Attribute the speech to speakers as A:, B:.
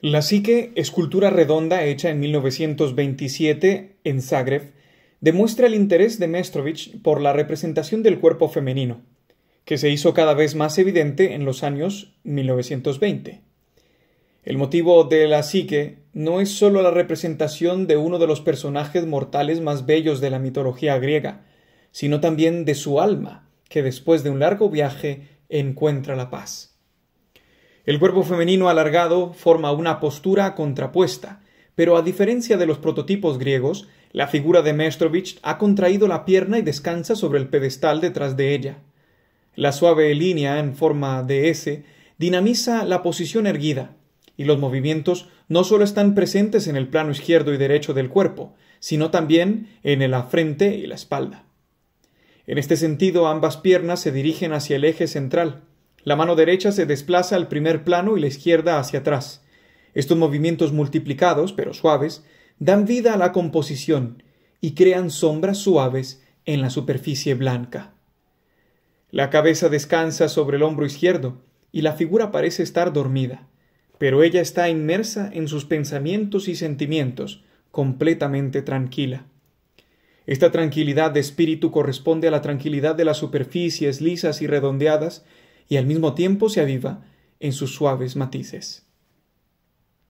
A: La psique, escultura redonda hecha en 1927 en Zagreb, demuestra el interés de Mestrovich por la representación del cuerpo femenino, que se hizo cada vez más evidente en los años 1920. El motivo de la psique no es sólo la representación de uno de los personajes mortales más bellos de la mitología griega, sino también de su alma, que después de un largo viaje encuentra la paz. El cuerpo femenino alargado forma una postura contrapuesta, pero a diferencia de los prototipos griegos, la figura de Mestrovich ha contraído la pierna y descansa sobre el pedestal detrás de ella. La suave línea en forma de S dinamiza la posición erguida, y los movimientos no solo están presentes en el plano izquierdo y derecho del cuerpo, sino también en la frente y la espalda. En este sentido, ambas piernas se dirigen hacia el eje central, la mano derecha se desplaza al primer plano y la izquierda hacia atrás. Estos movimientos multiplicados, pero suaves, dan vida a la composición y crean sombras suaves en la superficie blanca. La cabeza descansa sobre el hombro izquierdo y la figura parece estar dormida, pero ella está inmersa en sus pensamientos y sentimientos, completamente tranquila. Esta tranquilidad de espíritu corresponde a la tranquilidad de las superficies lisas y redondeadas y al mismo tiempo se aviva en sus suaves matices.